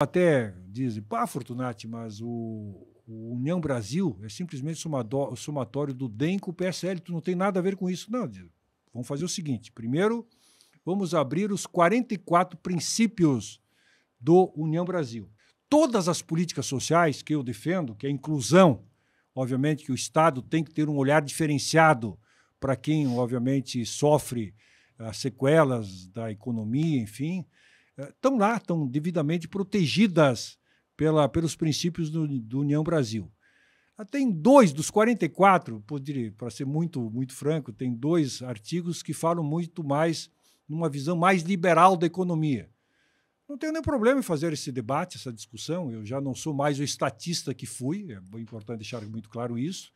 Até dizem, pá, Fortunati, mas o, o, União Brasil é simplesmente o somatório do DEM com o PSL, tu não tem nada a ver com isso. Não, vamos fazer o seguinte: primeiro, vamos abrir os 44 princípios do União Brasil. Todas as políticas sociais que eu defendo, que é a inclusão, obviamente que o Estado tem que ter um olhar diferenciado para quem, obviamente, sofre as ah, sequelas da economia, enfim, estão eh, lá, estão devidamente protegidas pela, pelos princípios do, do União Brasil. Ah, tem dois dos 44, para ser muito, muito franco, tem dois artigos que falam muito mais numa visão mais liberal da economia. Não tenho nenhum problema em fazer esse debate, essa discussão. Eu já não sou mais o estatista que fui, é importante deixar muito claro isso.